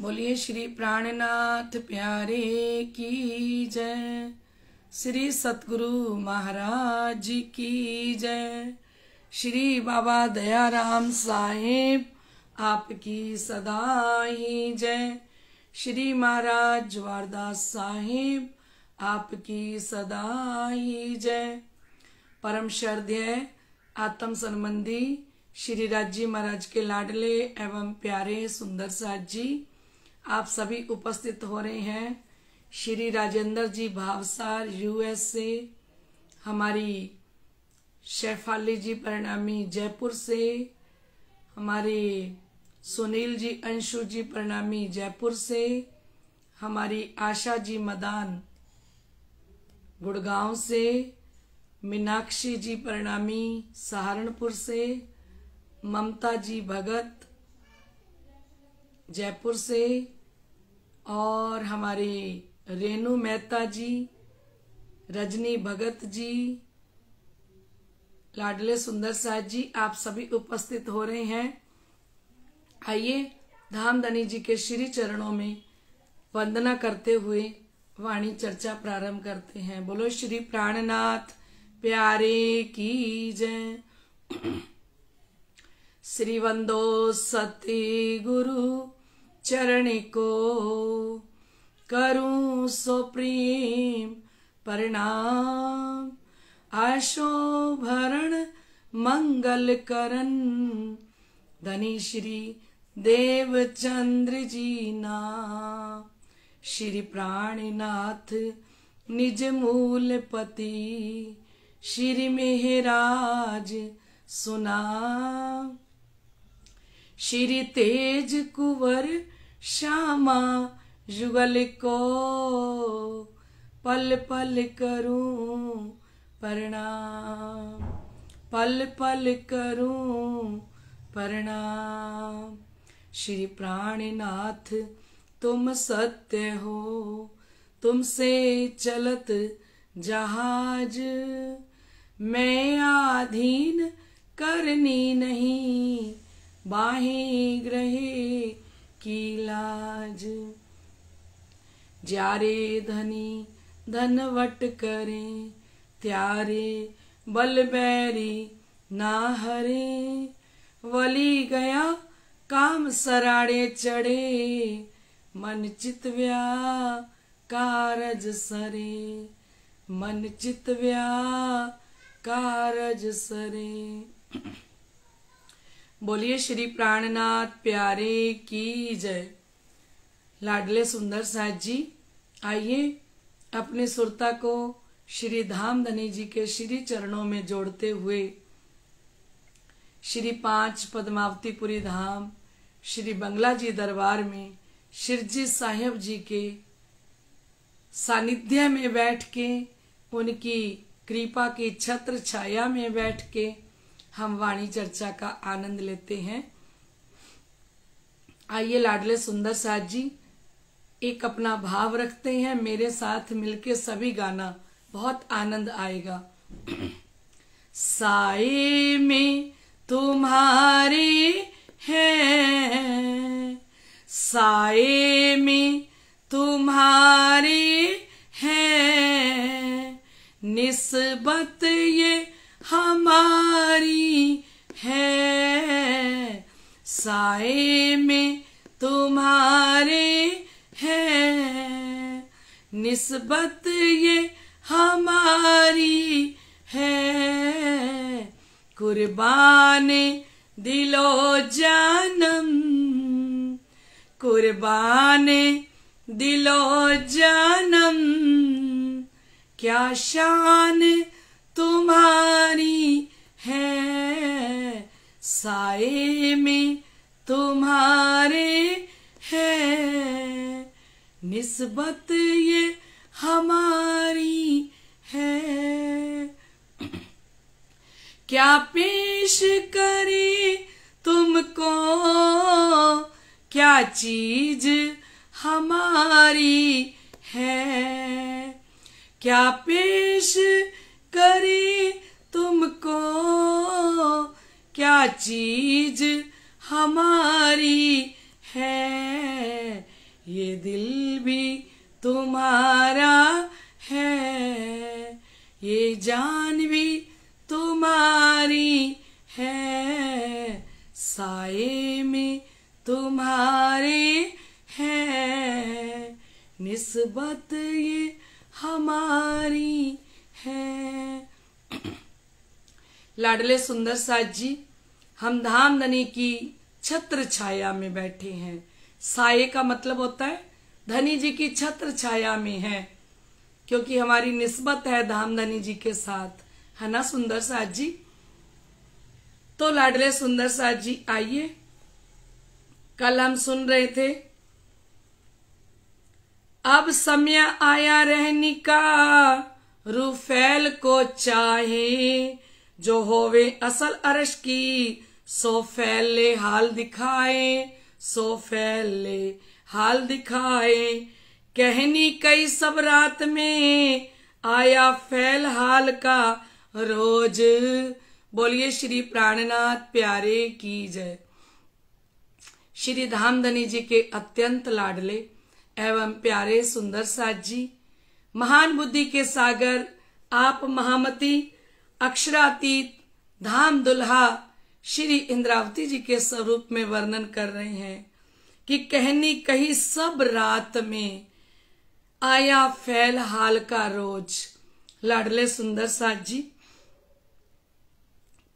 बोलिए श्री प्राणनाथ प्यारे की जय श्री सतगुरु महाराज की जय श्री बाबा दयाराम साहेब आपकी सदा ही जय श्री महाराज ज्वारदास साहेब आपकी सदा ही जय परम श्रद्धेय आत्म संबंधी श्री राज जी महाराज के लाडले एवं प्यारे सुंदर साज जी आप सभी उपस्थित हो रहे हैं श्री राजेंद्र जी भावसार यूएस से हमारी शेफाली जी परिणामी जयपुर से हमारे सुनील जी अंशु जी परिणामी जयपुर से हमारी आशा जी मदान गुड़गांव से मीनाक्षी जी परिणामी सहारनपुर से ममता जी भगत जयपुर से और हमारे रेनू मेहता जी रजनी भगत जी लाडले सुंदर साहब जी आप सभी उपस्थित हो रहे हैं आइए धामधनी जी के श्री चरणों में वंदना करते हुए वाणी चर्चा प्रारंभ करते हैं बोलो श्री प्राणनाथ प्यारे की जय श्री वंदो सती गुरु चरण को करूं सो प्रेम परिणाम आशोभरण मंगल करण धनी श्री देव चंद्र जी ना श्री प्राणीनाथ निज मूल पति श्री मेहराज सुना श्री तेज कुंवर श्यामा जुगल को पल पल करूं प्रणाम पल पल करूं प्रणाम श्री प्राणनाथ तुम सत्य हो तुमसे चलत जहाज मैं आधीन करनी नहीं बाहें ग्रहे की लाज જ્યારે ધની ધનવટ કરે ત્યારે બલબેરી ના હરે વલી ગયા કામ સરાડે ચડે મન ચિતવ્યા કારજ સરે મન ચિતવ્યા કારજ સરે बोलिए श्री प्राणनाथ प्यारे की जय लाडले सुंदर साहद जी आइए अपनी सुरता को श्री धाम धनी जी के श्री चरणों में जोड़ते हुए श्री पांच पद्मावतीपुरी धाम श्री बंगला जी दरबार में श्रीजी साहेब जी के सानिध्य में बैठ के उनकी कृपा की छत्र छाया में बैठ के हम वाणी चर्चा का आनंद लेते हैं आइए लाडले सुंदर साथ जी एक अपना भाव रखते हैं मेरे साथ मिलके सभी गाना बहुत आनंद आएगा साए में तुम्हारे है साए में तुम्हारे है निस्बत ये हमारी है साए में तुम्हारे है निस्बत ये हमारी है कुर्बान दिलो जानम कुर्बान दिलो जानम क्या शान तुम्हारी है साए में तुम्हारे है निस्बत ये हमारी है क्या पेश करे तुमको क्या चीज हमारी है क्या पेश करे तुमको क्या चीज हमारी है ये दिल भी तुम्हारा है ये जान भी तुम्हारी है साए में तुम्हारे है निस्बत ये लाडले सुंदर साथ जी हम धाम धनी की छत्र छाया में बैठे हैं साये का मतलब होता है धनी जी की छत्र छाया में है क्योंकि हमारी निस्बत है धाम धनी जी के साथ है ना सुंदर साथ जी तो लाडले सुंदर साथ जी आइए कल हम सुन रहे थे अब समय आया रहने का रूफेल को चाहे जो होवे असल अरश की सो फैले हाल दिखाए सो फैले हाल दिखाए कहनी कई सब रात में आया फैल हाल का रोज बोलिए श्री प्राणनाथ प्यारे की जय श्री धामधनी जी के अत्यंत लाडले एवं प्यारे सुंदर साथ जी महान बुद्धि के सागर आप महामती अक्षरातीत धाम दुल्हा श्री इंद्रावती जी के स्वरूप में वर्णन कर रहे हैं कि कहनी कही सब रात में आया फैल हाल का रोज लाडले सुंदर साथ जी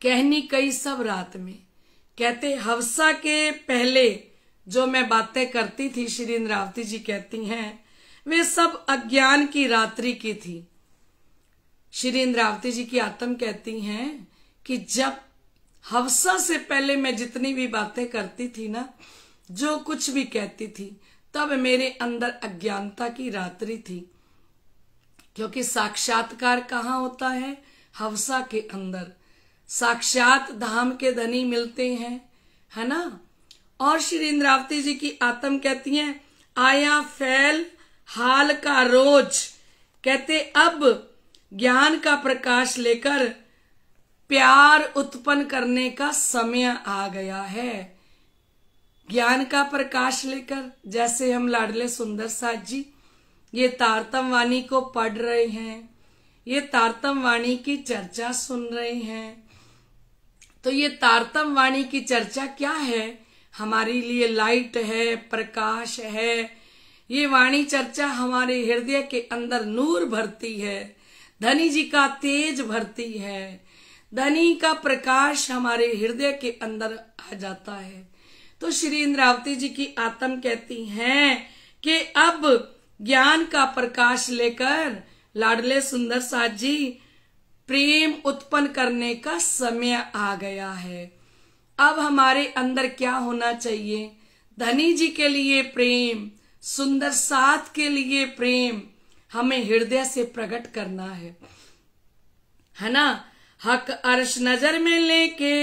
कहनी कही सब रात में कहते हवसा के पहले जो मैं बातें करती थी श्री इंद्रावती जी कहती हैं वे सब अज्ञान की रात्रि की थी श्री इंद्रावती जी की आत्म कहती हैं कि जब हवसा से पहले मैं जितनी भी बातें करती थी ना जो कुछ भी कहती थी तब मेरे अंदर अज्ञानता की रात्रि थी क्योंकि साक्षात्कार कहाँ होता है हवसा के अंदर साक्षात धाम के धनी मिलते हैं है ना और श्री इंद्रावती जी की आत्म कहती हैं आया फैल हाल का रोज कहते अब ज्ञान का प्रकाश लेकर प्यार उत्पन्न करने का समय आ गया है ज्ञान का प्रकाश लेकर जैसे हम लाडले सुंदर साहब जी ये तारतम वाणी को पढ़ रहे हैं ये तारतम वाणी की चर्चा सुन रहे हैं तो ये तारतम वाणी की चर्चा क्या है हमारे लिए लाइट है प्रकाश है ये वाणी चर्चा हमारे हृदय के अंदर नूर भरती है धनी जी का तेज भरती है धनी का प्रकाश हमारे हृदय के अंदर आ जाता है तो श्री इंद्रावती जी की आत्म कहती हैं कि अब ज्ञान का प्रकाश लेकर लाडले सुंदर साथ जी प्रेम उत्पन्न करने का समय आ गया है अब हमारे अंदर क्या होना चाहिए धनी जी के लिए प्रेम सुंदर साथ के लिए प्रेम हमें हृदय से प्रकट करना है है ना हक अर्श नजर में लेके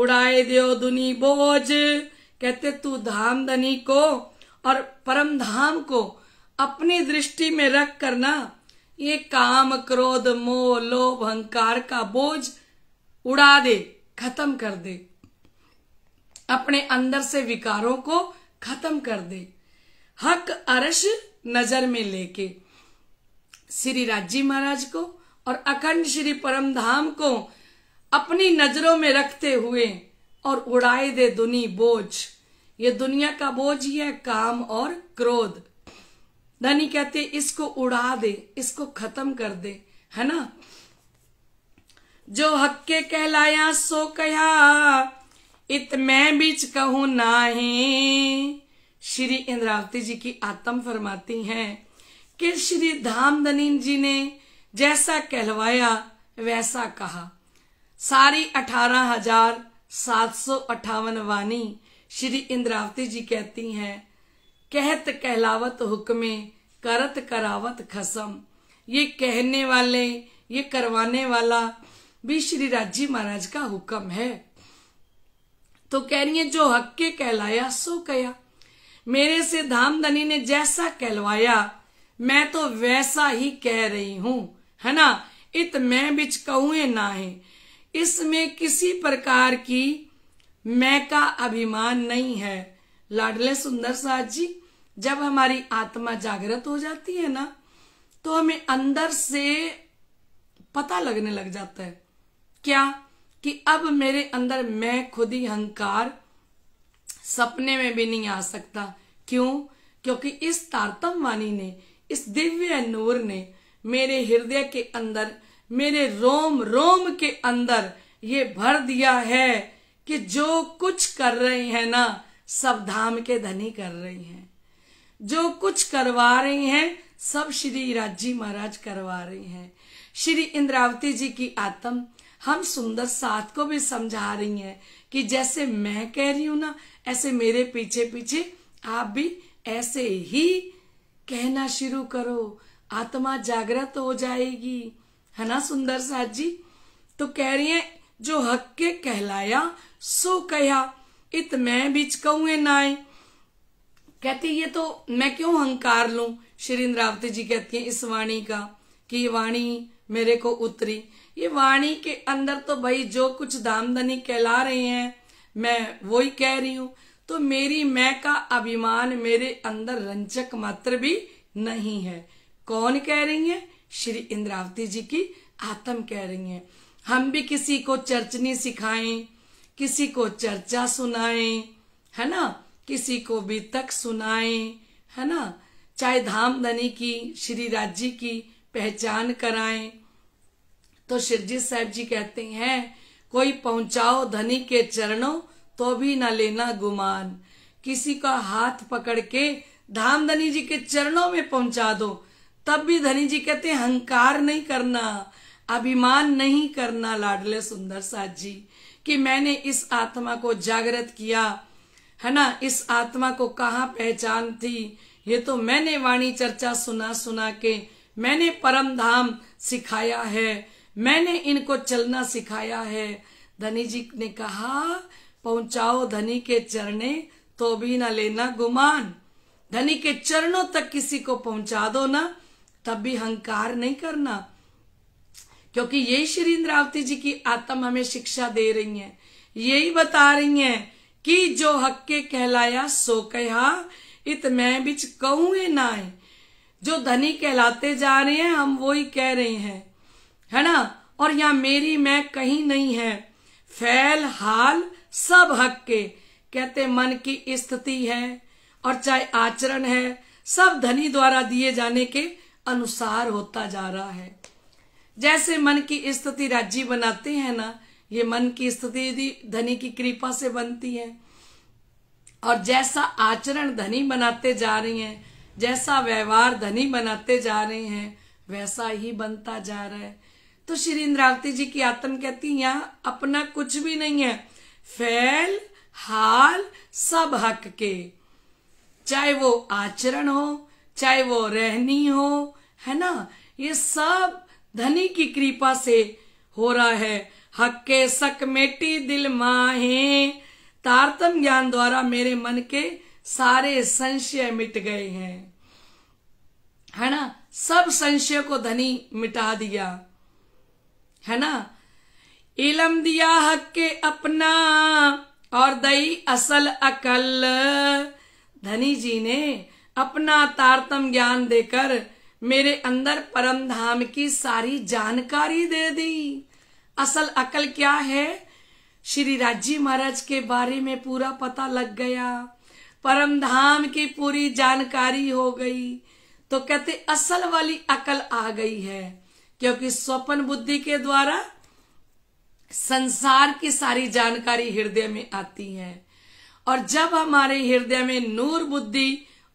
उड़ाए दियो दुनी बोझ कहते तू धाम धनी को और परम धाम को अपनी दृष्टि में रख करना ये काम क्रोध मोह लोभ अहंकार का बोझ उड़ा दे खत्म कर दे अपने अंदर से विकारों को खत्म कर दे हक अर्श नजर में लेके श्री राजी महाराज को और अखंड श्री परम धाम को अपनी नजरों में रखते हुए और उड़ाए दे दुनी बोझ ये दुनिया का बोझ ही है काम और क्रोध धनी कहते इसको उड़ा दे इसको खत्म कर दे है ना जो हक्के कहलाया सो कहा इत मैं बीच कहूं नाही श्री इंद्रावती जी की आत्म फरमाती हैं कि श्री धाम धनी जी ने जैसा कहलवाया वैसा कहा सारी अठारह हजार सात सौ अठावन वाणी श्री इंद्रावती जी कहती हैं कहत कहलावत हुक्मे करत करावत खसम ये कहने वाले ये करवाने वाला भी श्री राजी महाराज का हुक्म है तो कह रही है जो हक के कहलाया सो कया मेरे से धामधनी ने जैसा कहलवाया मैं तो वैसा ही कह रही हूँ है ना इत मैं बिच कहूए ना है इसमें किसी प्रकार की मैं का अभिमान नहीं है लाडले सुंदर साहब जी जब हमारी आत्मा जागृत हो जाती है ना तो हमें अंदर से पता लगने लग जाता है क्या कि अब मेरे अंदर मैं खुद ही अहंकार सपने में भी नहीं आ सकता क्यों क्योंकि इस तारतम वाणी ने इस दिव्य नूर ने मेरे हृदय के अंदर मेरे रोम रोम के अंदर ये भर दिया है कि जो कुछ कर रहे हैं ना सब धाम के धनी कर रही हैं जो कुछ करवा रही हैं सब श्री राजी महाराज करवा रही हैं श्री इंद्रावती जी की आत्म हम सुंदर साथ को भी समझा रही हैं कि जैसे मैं कह रही हूं ना ऐसे मेरे पीछे पीछे आप भी ऐसे ही कहना शुरू करो आत्मा जागृत हो जाएगी है ना सुंदर साथ जी तो कह रही है जो हक के कहलाया सो कहा इत मैं बिच कहू नाए कहती ये तो मैं क्यों हंकार लू श्री इंद्रावती जी कहती है इस वाणी का कि ये वाणी मेरे को उतरी ये वाणी के अंदर तो भाई जो कुछ दामदनी कहला रहे हैं मैं वो ही कह रही हूँ तो मेरी मैं का अभिमान मेरे अंदर रंजक मात्र भी नहीं है कौन कह रही है श्री इंद्रावती जी की आत्म कह रही है हम भी किसी को चर्चनी सिखाएं किसी को चर्चा सुनाएं है ना किसी को भी तक सुनाएं है ना चाहे धाम धनी की श्री राज्य की पहचान कराएं तो शिरजीत साहब जी कहते हैं कोई पहुंचाओ धनी के चरणों तो भी न लेना गुमान किसी का हाथ पकड़ के धाम धनी जी के चरणों में पहुंचा दो तब भी धनी जी कहते हंकार नहीं करना अभिमान नहीं करना लाडले सुंदर साथ जी कि मैंने इस आत्मा को जागृत किया है ना इस आत्मा को कहा पहचान थी ये तो मैंने वाणी चर्चा सुना सुना के मैंने परम धाम सिखाया है मैंने इनको चलना सिखाया है धनी जी ने कहा पहुंचाओ धनी के चरणे तो भी न लेना गुमान धनी के चरणों तक किसी को पहुंचा दो ना तब भी हंकार नहीं करना क्योंकि यही श्री इंद्रावती जी की आत्म हमें शिक्षा दे रही है यही बता रही है कि जो हक्के कहलाया सो कहा इत मैं बिच कहूंगे नाए जो धनी कहलाते जा रहे हैं हम वो ही कह रहे हैं है ना और यहाँ मेरी मैं कहीं नहीं है फैल हाल सब हक के कहते मन की स्थिति है और चाहे आचरण है सब धनी द्वारा दिए जाने के अनुसार होता जा रहा है जैसे मन की स्थिति राज्य बनाते हैं ना ये मन की स्थिति यदि धनी की कृपा से बनती है और जैसा आचरण धनी बनाते जा रहे हैं जैसा व्यवहार धनी बनाते जा रहे हैं वैसा ही बनता जा रहा है तो श्री इंद्रावती जी की आत्म कहती यहाँ अपना कुछ भी नहीं है फैल हाल सब हक के चाहे वो आचरण हो चाहे वो रहनी हो है ना ये सब धनी की कृपा से हो रहा है हक सक सकमेटी दिल माहे तारतम ज्ञान द्वारा मेरे मन के सारे संशय मिट गए हैं है ना सब संशय को धनी मिटा दिया है ना इलम दिया हक के अपना और दई असल अकल धनी जी ने अपना तारतम ज्ञान देकर मेरे अंदर परम धाम की सारी जानकारी दे दी असल अकल क्या है श्री राजी महाराज के बारे में पूरा पता लग गया परम धाम की पूरी जानकारी हो गई तो कहते असल वाली अकल आ गई है क्योंकि स्वपन बुद्धि के द्वारा संसार की सारी जानकारी हृदय में आती है और जब हमारे हृदय में नूर बुद्धि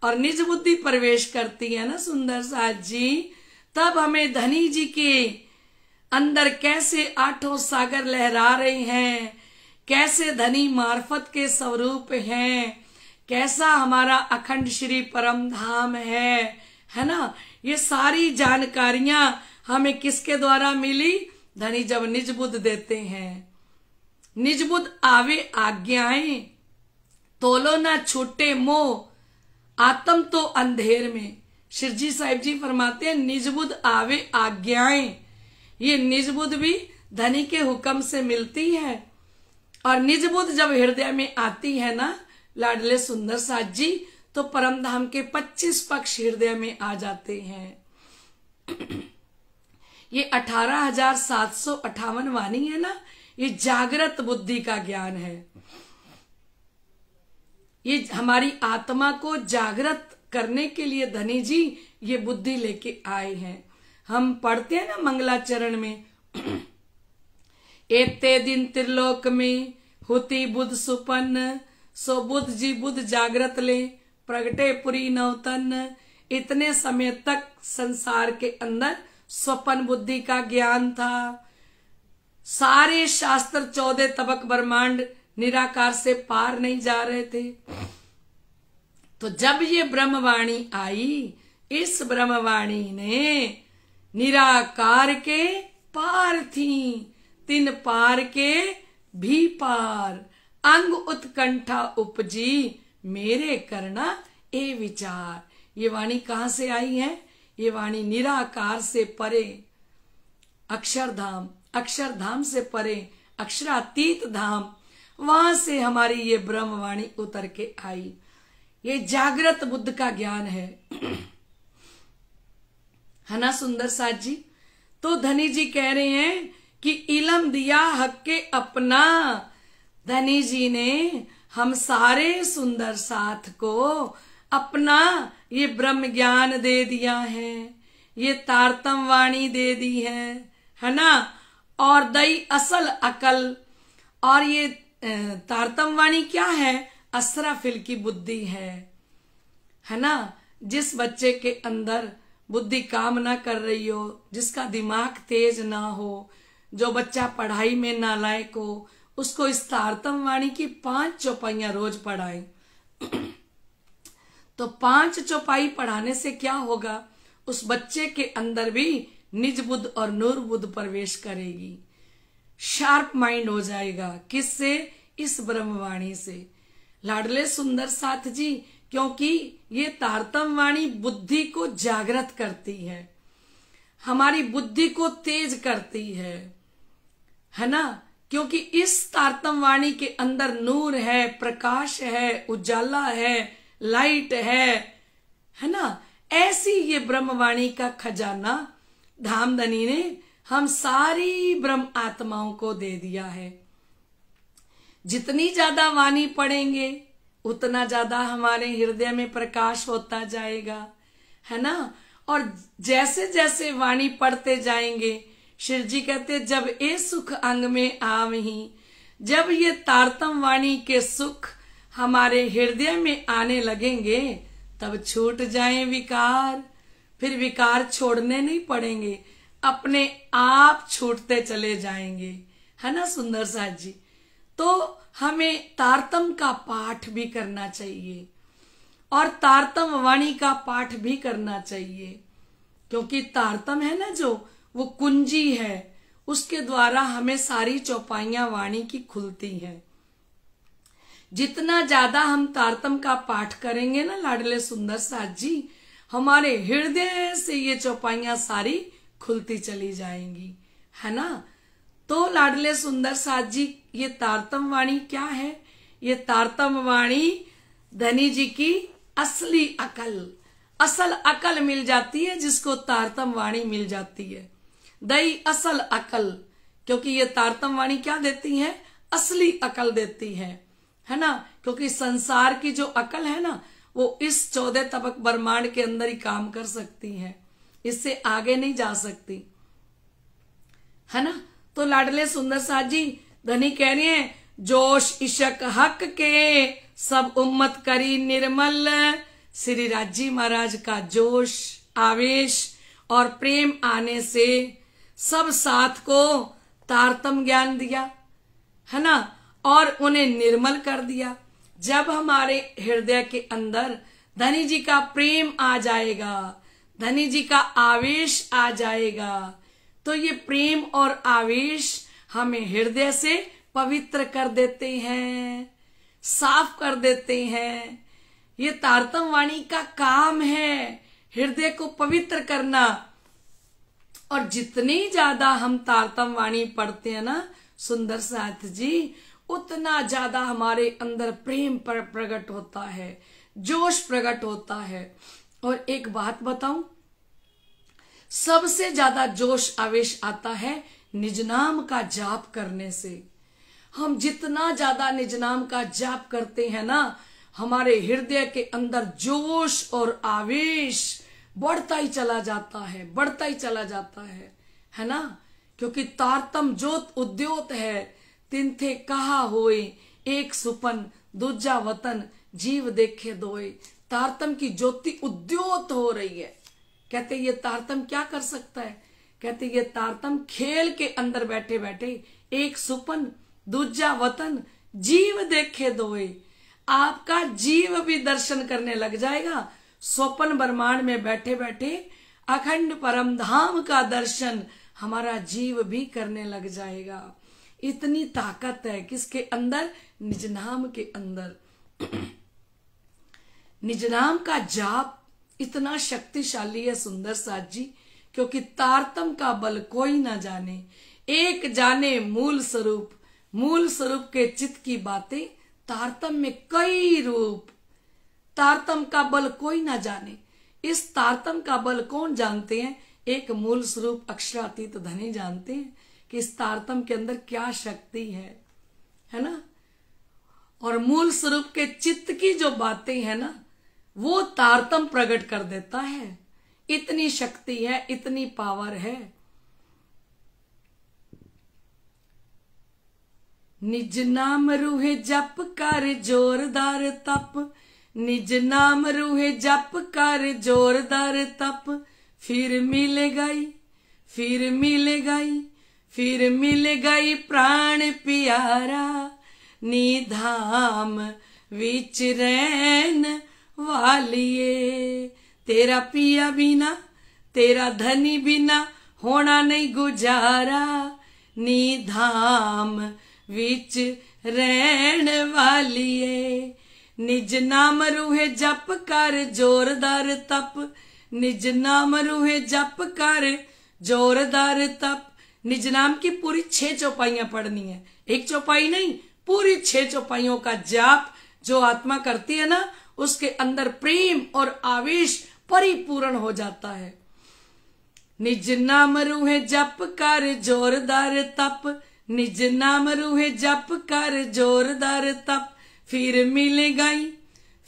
और निज बुद्धि प्रवेश करती है ना सुंदर साथ जी तब हमें धनी जी के अंदर कैसे आठों सागर लहरा रहे हैं कैसे धनी मार्फत के स्वरूप हैं कैसा हमारा अखंड श्री परम धाम है है ना ये सारी जानकारियां हमें किसके द्वारा मिली धनी जब निज बुद्ध देते हैं निज बुद्ध आवे आज्ञाएं तोलो ना छूटे मोह आत्म तो अंधेर में शिवजी साहिब जी फरमाते हैं निज बुद्ध आवे आज्ञाएं ये निज बुद्ध भी धनी के हुक्म से मिलती है और निज बुद्ध जब हृदय में आती है ना लाडले सुंदर साथ जी तो परम धाम के 25 पक्ष हृदय में आ जाते हैं ये अठारह हजार सात सौ अठावन वाणी है ना ये जागृत बुद्धि का ज्ञान है ये हमारी आत्मा को जागृत करने के लिए धनी जी ये बुद्धि लेके आए हैं हम पढ़ते हैं ना मंगलाचरण में एते दिन त्रिलोक में होती बुद्ध सुपन्न सो बुद्ध जी बुद्ध जागृत ले प्रगटे पुरी नवतन इतने समय तक संसार के अंदर स्वपन बुद्धि का ज्ञान था सारे शास्त्र चौदह तबक ब्रह्मांड निराकार से पार नहीं जा रहे थे तो जब ये ब्रह्मवाणी आई इस ब्रह्मवाणी ने निराकार के पार थी तीन पार के भी पार अंग उत्कंठा उपजी मेरे करना ए विचार ये वाणी कहा से आई है ये वाणी निराकार से परे अक्षरधाम अक्षरधाम से परे अक्षरातीत धाम वहां से हमारी ये ब्रह्म वाणी उतर के आई ये जागृत बुद्ध का ज्ञान है है ना सुंदर साथ जी तो धनी जी कह रहे हैं कि इलम दिया हक के अपना धनी जी ने हम सारे सुंदर साथ को अपना ये ब्रह्म ज्ञान दे दिया है ये तारतम वाणी दे दी है है ना और दई असल अकल और ये तारतम वाणी क्या है असराफिल की बुद्धि है है ना जिस बच्चे के अंदर बुद्धि काम ना कर रही हो जिसका दिमाग तेज ना हो जो बच्चा पढ़ाई में लायक हो उसको इस तारतम वाणी की पांच चौपाइया रोज पढ़ाए तो पांच चौपाई पढ़ाने से क्या होगा उस बच्चे के अंदर भी निज बुद्ध और नूर बुद्ध प्रवेश करेगी शार्प माइंड हो जाएगा किससे इस ब्रह्मवाणी से लाडले सुंदर साथ जी क्योंकि ये तारतम वाणी बुद्धि को जागृत करती है हमारी बुद्धि को तेज करती है है ना क्योंकि इस तारतम वाणी के अंदर नूर है प्रकाश है उजाला है लाइट है है ना ऐसी ये ब्रह्मवाणी का खजाना धामधनी ने हम सारी ब्रह्म आत्माओं को दे दिया है जितनी ज्यादा वाणी पढ़ेंगे उतना ज्यादा हमारे हृदय में प्रकाश होता जाएगा है ना और जैसे जैसे वाणी पढ़ते जाएंगे शिव जी कहते जब ये सुख अंग में आव ही जब ये तारतम वाणी के सुख हमारे हृदय में आने लगेंगे तब छूट जाएं विकार फिर विकार छोड़ने नहीं पड़ेंगे अपने आप छूटते चले जाएंगे है ना सुंदर साहब जी तो हमें तारतम का पाठ भी करना चाहिए और तारतम वाणी का पाठ भी करना चाहिए क्योंकि तारतम है ना जो वो कुंजी है उसके द्वारा हमें सारी चौपाइया वाणी की खुलती है जितना ज्यादा हम तारतम का पाठ करेंगे ना लाडले सुंदर साथ जी हमारे हृदय से ये चौपाइया सारी खुलती चली जाएंगी है ना तो लाडले सुंदर साथ जी ये तारतम वाणी क्या है ये तारतम वाणी धनी जी की असली अकल असल अकल मिल जाती है जिसको तारतम वाणी मिल जाती है दई असल अकल क्योंकि ये तारतम वाणी क्या देती है असली अकल देती है है ना क्योंकि संसार की जो अकल है ना वो इस चौदह तबक ब्रह्मांड के अंदर ही काम कर सकती है इससे आगे नहीं जा सकती है ना तो लाडले सुंदर साह जी धनी कह रही है जोश इशक हक के सब उम्मत करी निर्मल श्री राजी महाराज का जोश आवेश और प्रेम आने से सब साथ को तारतम ज्ञान दिया है ना और उन्हें निर्मल कर दिया जब हमारे हृदय के अंदर धनी जी का प्रेम आ जाएगा धनी जी का आवेश आ जाएगा तो ये प्रेम और आवेश हमें हृदय से पवित्र कर देते हैं साफ कर देते हैं ये तारतम वाणी का काम है हृदय को पवित्र करना और जितनी ज्यादा हम तारतम वाणी पढ़ते हैं ना सुंदर साथ जी उतना ज्यादा हमारे अंदर प्रेम पर प्रकट होता है जोश प्रकट होता है और एक बात बताऊं सबसे ज्यादा जोश आवेश आता है निज नाम का जाप करने से हम जितना ज्यादा निज नाम का जाप करते हैं ना हमारे हृदय के अंदर जोश और आवेश बढ़ता ही चला जाता है बढ़ता ही चला जाता है है ना क्योंकि तारतम ज्योत उद्योत है तीन थे कहा हो एक सुपन दूजा वतन जीव देखे दोए तारतम की ज्योति उद्योत हो रही है कहते ये तारतम क्या कर सकता है कहते ये तारतम खेल के अंदर बैठे बैठे एक सुपन दूजा वतन जीव देखे दोए आपका जीव भी दर्शन करने लग जाएगा स्वपन ब्रह्मांड में बैठे बैठे अखंड परम धाम का दर्शन हमारा जीव भी करने लग जाएगा इतनी ताकत है किसके अंदर निज नाम के अंदर निजनाम का जाप इतना शक्तिशाली है सुंदर साथ जी क्योंकि तारतम का बल कोई ना जाने एक जाने मूल स्वरूप मूल स्वरूप के चित्त की बातें तारतम में कई रूप तारतम का बल कोई ना जाने इस तारतम का बल कौन जानते हैं एक मूल स्वरूप अक्षरातीत धनी जानते हैं कि इस तारतम के अंदर क्या शक्ति है है ना और मूल स्वरूप के चित्त की जो बातें है ना वो तारतम प्रकट कर देता है इतनी शक्ति है इतनी पावर है निज नाम रूहे जप कर जोरदार तप निज नाम रूहे जप कर जोरदार तप फिर मिलेगा फिर मिलेगा फिर मिल गई प्राण प्यारा निधाम विच रैन वालिए तेरा पिया बिना तेरा धनी बिना होना नहीं गुजारा निधाम विच रैन वालिए निज नाम रूहे जप कर जोरदार तप निज नाम रूहे जप कर जोरदार तप निज नाम की पूरी छह चौपाइयां पढ़नी है एक चौपाई नहीं पूरी छह चौपाइयों का जाप जो आत्मा करती है ना उसके अंदर प्रेम और आवेश परिपूर्ण हो जाता है निज नाम रूहे जप कर जोरदार तप निज नाम रूहे जप कर जोरदार तप फिर मिले गई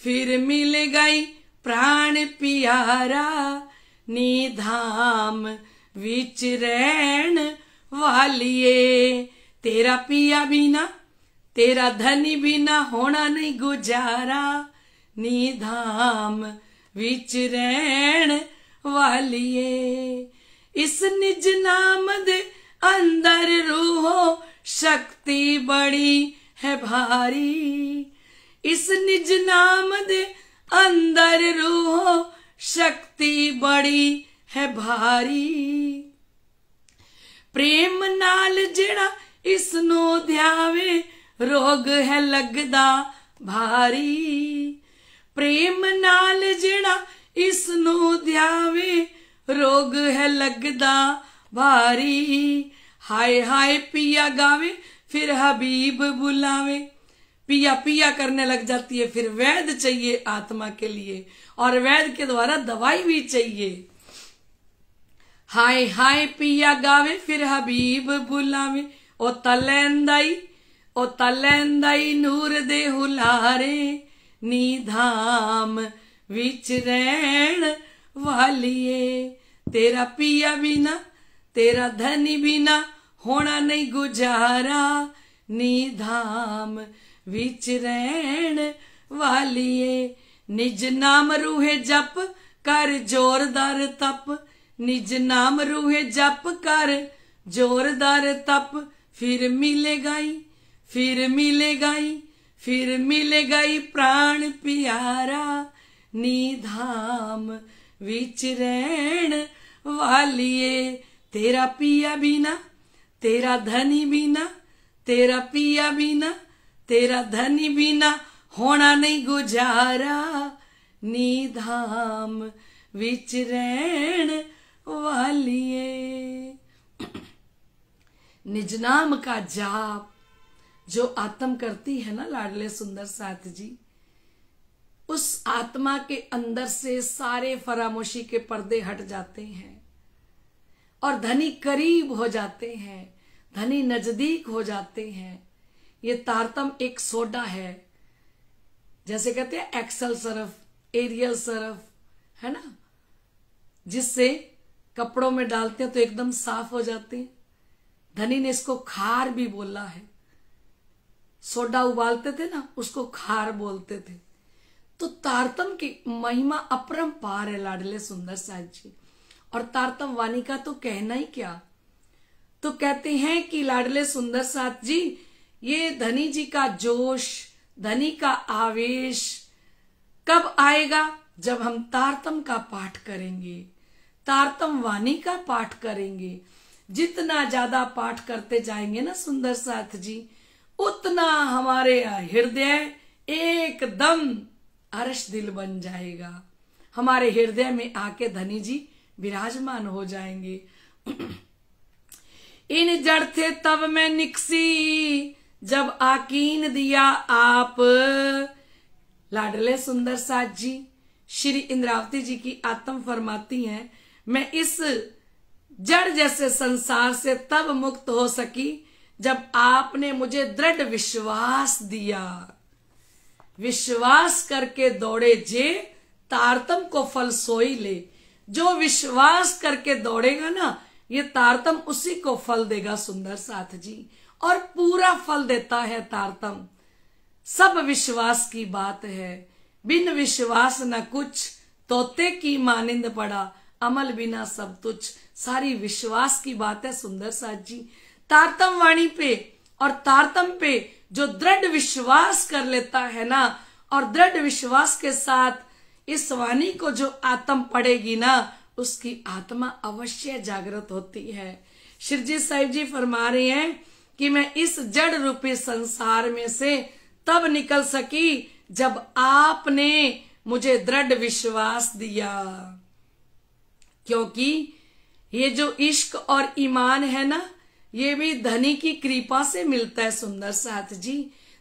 फिर मिले गई प्राण प्यारा निधाम विच रैण वालिए तेरा पिया बिना तेरा धनी बिना होना नहीं गुजारा नी धाम विच रहण वालिए इस निज नाम दे अंदर रूहो शक्ति बड़ी है भारी इस निज नाम दे अंदर रूहो शक्ति बड़ी है भारी प्रेम नाल जेड़ा इस नो ध्यावे रोग है लगदा भारी प्रेम नाल जेड़ा इस नो ध्यावे रोग है लगदा भारी हाय हाय पिया गावे फिर हबीब बुलावे पिया पिया करने लग जाती है फिर वैद चाहिए आत्मा के लिए और वैद्य के द्वारा दवाई भी चाहिए हाय हाय पिया गावे फिर हबीब बुलावे ओ तलेंदाई ओ तलेंदाई नूर दे हुलारे नी धाम विच रहन वालिए तेरा पिया बिना तेरा धनी बिना होना नहीं गुजारा नी धाम विच रहन वालिए निज नाम रूहे जप कर जोरदार तप निज नाम रूहे जप कर जोरदार तप फिर मिले गई फिर मिले गई फिर मिले गई प्राण प्यारा निधाम विच रैन वालिए तेरा पिया बिना तेरा धनी बिना तेरा पिया बिना तेरा धनी बिना होना नहीं गुजारा निधाम विच रैन वालिए निज नाम का जाप जो आत्म करती है ना लाडले सुंदर साथ जी उस आत्मा के अंदर से सारे फरामोशी के पर्दे हट जाते हैं और धनी करीब हो जाते हैं धनी नजदीक हो जाते हैं ये तारतम एक सोडा है जैसे कहते हैं एक्सल सरफ एरियल सरफ है ना जिससे कपड़ों में डालते हैं तो एकदम साफ हो जाते हैं धनी ने इसको खार भी बोला है सोडा उबालते थे ना उसको खार बोलते थे तो तारतम की महिमा पार है लाडले सुंदर साहब जी और तारतम वाणी का तो कहना ही क्या तो कहते हैं कि लाडले सुंदर साथ जी ये धनी जी का जोश धनी का आवेश कब आएगा जब हम तारतम का पाठ करेंगे तारतम वाणी का पाठ करेंगे जितना ज्यादा पाठ करते जाएंगे ना सुंदर साथ जी उतना हमारे हृदय एकदम अर्श दिल बन जाएगा हमारे हृदय में आके धनी जी विराजमान हो जाएंगे इन जड़ थे तब मैं निकसी जब आकीन दिया आप लाडले सुंदर साथ जी श्री इंद्रावती जी की आत्म फरमाती हैं मैं इस जड़ जैसे संसार से तब मुक्त हो सकी जब आपने मुझे दृढ़ विश्वास दिया विश्वास करके दौड़े जे तारतम को फल सोई ले जो विश्वास करके दौड़ेगा ना ये तारतम उसी को फल देगा सुंदर साथ जी और पूरा फल देता है तारतम सब विश्वास की बात है बिन विश्वास न कुछ तोते की मानिंद पड़ा अमल बिना सब तुच्छ सारी विश्वास की बात है सुंदर साथ जी तारतम वाणी पे और तारतम पे जो दृढ़ विश्वास कर लेता है ना और दृढ़ विश्वास के साथ इस वाणी को जो आत्म पड़ेगी ना उसकी आत्मा अवश्य जागृत होती है श्रीजी साहिब जी फरमा रहे हैं कि मैं इस जड़ रूपी संसार में से तब निकल सकी जब आपने मुझे दृढ़ विश्वास दिया क्योंकि ये जो इश्क और ईमान है ना ये भी धनी की कृपा से मिलता है सुंदर साथ जी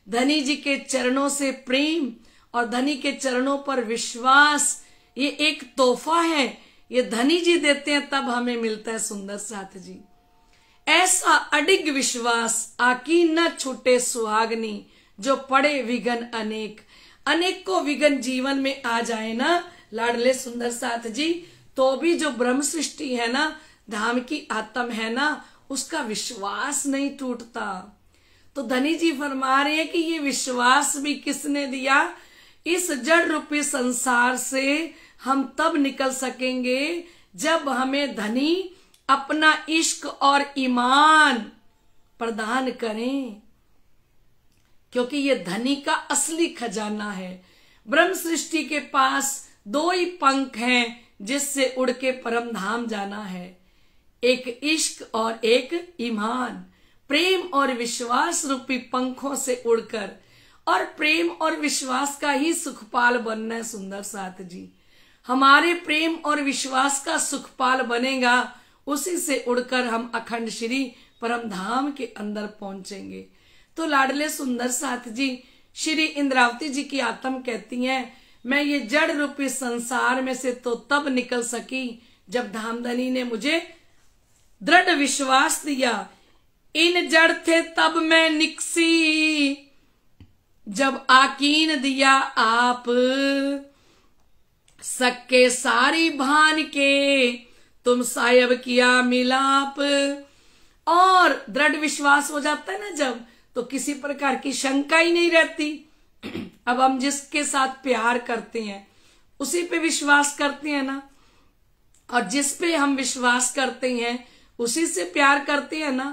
धनी जी के चरणों से प्रेम और धनी के चरणों पर विश्वास ये एक तोहफा है ये धनी जी देते हैं तब हमें मिलता है सुंदर साथ जी ऐसा अडिग विश्वास आकी न छूटे सुहागनी जो पड़े विघन अनेक अनेक को विघन जीवन में आ जाए ना लाडले सुंदर साथ जी तो भी जो ब्रह्म सृष्टि है ना धाम की आत्म है ना उसका विश्वास नहीं टूटता तो धनी जी फरमा रहे हैं कि ये विश्वास भी किसने दिया इस जड़ रूपी संसार से हम तब निकल सकेंगे जब हमें धनी अपना इश्क और ईमान प्रदान करें क्योंकि ये धनी का असली खजाना है ब्रह्म सृष्टि के पास दो ही पंख हैं जिससे उड़ के परम धाम जाना है एक इश्क और एक ईमान प्रेम और विश्वास रूपी पंखों से उड़कर और प्रेम और विश्वास का ही सुखपाल बनना है सुंदर साथ जी हमारे प्रेम और विश्वास का सुखपाल बनेगा उसी से उड़कर हम अखंड श्री परम धाम के अंदर पहुंचेंगे तो लाडले सुंदर साथ जी श्री इंद्रावती जी की आत्म कहती हैं मैं ये जड़ रूपी संसार में से तो तब निकल सकी जब धामधनी ने मुझे दृढ़ विश्वास दिया इन जड़ थे तब मैं निकसी जब आकीन दिया आप सक्के सारी भान के तुम सायब किया मिलाप और दृढ़ विश्वास हो जाता है ना जब तो किसी प्रकार की शंका ही नहीं रहती अब हम जिसके साथ प्यार करते हैं उसी पे विश्वास करते हैं ना और जिस पे हम विश्वास करते हैं उसी से प्यार करते हैं ना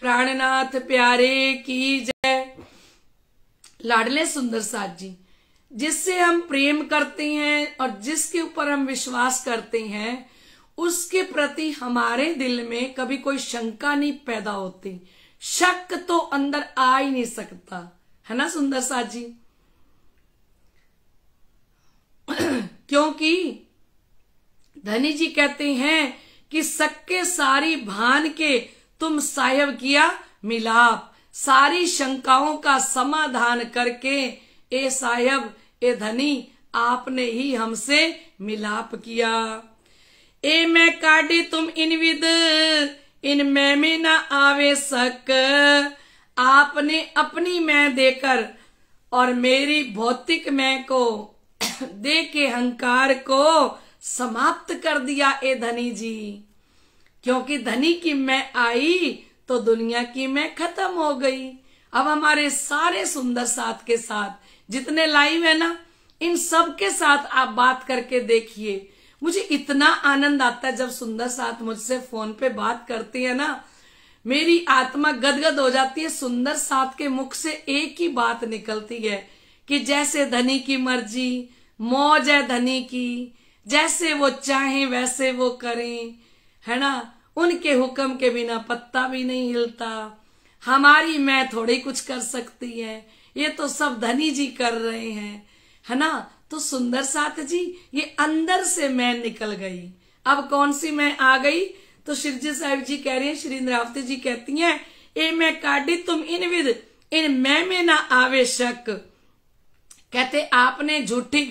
प्राणनाथ प्यारे की जय लाडले सुंदर साथ जी जिससे हम प्रेम करते हैं और जिसके ऊपर हम विश्वास करते हैं उसके प्रति हमारे दिल में कभी कोई शंका नहीं पैदा होती शक तो अंदर आ ही नहीं सकता है ना सुंदर साथ जी क्योंकि धनी जी कहते हैं कि सक्के सारी भान के तुम साहेब किया मिलाप सारी शंकाओं का समाधान करके ए साहेब ए धनी आपने ही हमसे मिलाप किया ए मैं काटी तुम इनविद इनमें में न आवे सक आपने अपनी मैं देकर और मेरी भौतिक मैं को दे के अहंकार को समाप्त कर दिया ए धनी जी क्योंकि धनी की मैं आई तो दुनिया की मैं खत्म हो गई अब हमारे सारे सुंदर साथ के साथ जितने लाइव है ना इन सब के साथ आप बात करके देखिए मुझे इतना आनंद आता है जब सुंदर साथ मुझसे फोन पे बात करती है ना मेरी आत्मा गदगद हो जाती है सुंदर साथ के मुख से एक ही बात निकलती है कि जैसे धनी की मर्जी मौज है धनी की जैसे वो चाहे वैसे वो करें है ना उनके हुक्म के बिना पत्ता भी नहीं हिलता हमारी मैं थोड़ी कुछ कर सकती है ये तो सब धनी जी कर रहे हैं है ना तो सुंदर सात जी ये अंदर से मैं निकल गई अब कौन सी मैं आ गई तो श्रीजी साहब जी कह रहे हैं श्री इंद्रावती जी कहती हैं ए मैं काडी तुम इन विद इन मैं में ना आवे शक कहते आपने झूठी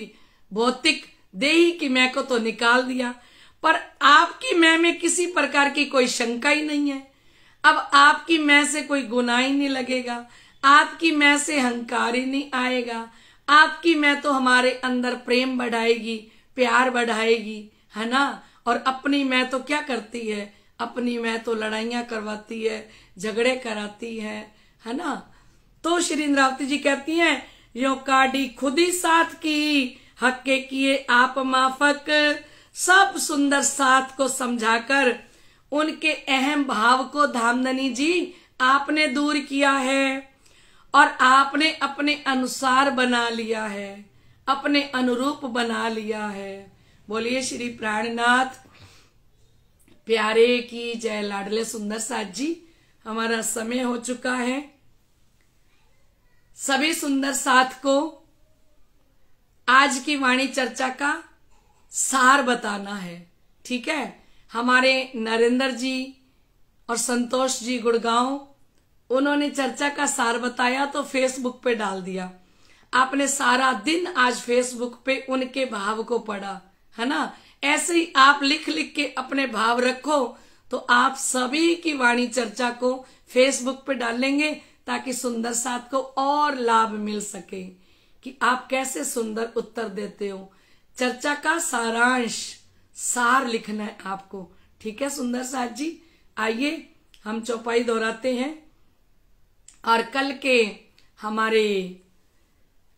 भौतिक देही की मैं को तो निकाल दिया पर आपकी मैं में किसी प्रकार की कोई शंका ही नहीं है अब आपकी मैं से कोई गुनाह ही नहीं लगेगा आपकी मैं से हंकार ही नहीं आएगा आपकी मैं तो हमारे अंदर प्रेम बढ़ाएगी प्यार बढ़ाएगी है ना और अपनी मैं तो क्या करती है अपनी मैं तो लड़ाइया करवाती है झगड़े कराती है है ना तो श्री इंद्रावती जी कहती हैं यो काडी खुद ही साथ की हक्के किए आप माफक सब सुंदर साथ को समझाकर उनके अहम भाव को धामदनी जी आपने दूर किया है और आपने अपने अनुसार बना लिया है अपने अनुरूप बना लिया है बोलिए श्री प्राणनाथ प्यारे की जय लाडले सुंदर साथ जी हमारा समय हो चुका है सभी सुंदर साथ को आज की वाणी चर्चा का सार बताना है ठीक है हमारे नरेंद्र जी और संतोष जी गुड़गांव उन्होंने चर्चा का सार बताया तो फेसबुक पे डाल दिया आपने सारा दिन आज फेसबुक पे उनके भाव को पढ़ा है ना ऐसे ही आप लिख लिख के अपने भाव रखो तो आप सभी की वाणी चर्चा को फेसबुक पे डालेंगे ताकि सुंदर साथ को और लाभ मिल सके कि आप कैसे सुंदर उत्तर देते हो चर्चा का सारांश सार लिखना है आपको ठीक है सुंदर साथ जी आइए हम चौपाई दोहराते हैं और कल के हमारे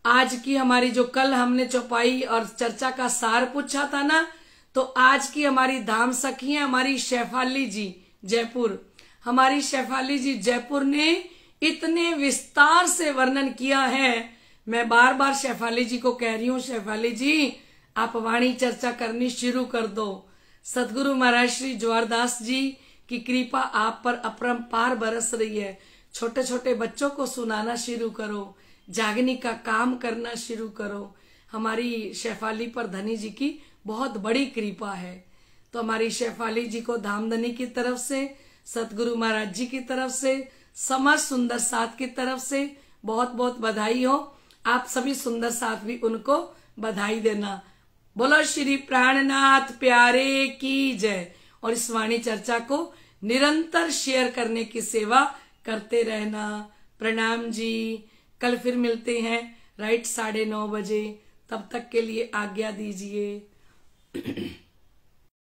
आज की हमारी जो कल हमने चौपाई और चर्चा का सार पूछा था ना तो आज की हमारी धाम सखी है हमारी शेफाली जी जयपुर हमारी शेफाली जी जयपुर ने इतने विस्तार से वर्णन किया है मैं बार बार शेफाली जी को कह रही हूँ शेफाली जी आप वाणी चर्चा करनी शुरू कर दो सदगुरु महाराज श्री ज्वारदास जी की कृपा आप पर अपरम पार बरस रही है छोटे छोटे बच्चों को सुनाना शुरू करो जागनी का काम करना शुरू करो हमारी शेफाली पर धनी जी की बहुत बड़ी कृपा है तो हमारी शेफाली जी को धामधनी की तरफ से सतगुरु महाराज जी की तरफ से समर सुंदर साथ की तरफ से बहुत बहुत बधाई हो आप सभी सुंदर साथ भी उनको बधाई देना बोलो श्री प्राणनाथ प्यारे की जय और इस वाणी चर्चा को निरंतर शेयर करने की सेवा करते रहना प्रणाम जी कल फिर मिलते हैं राइट साढ़े नौ बजे तब तक के लिए आज्ञा दीजिए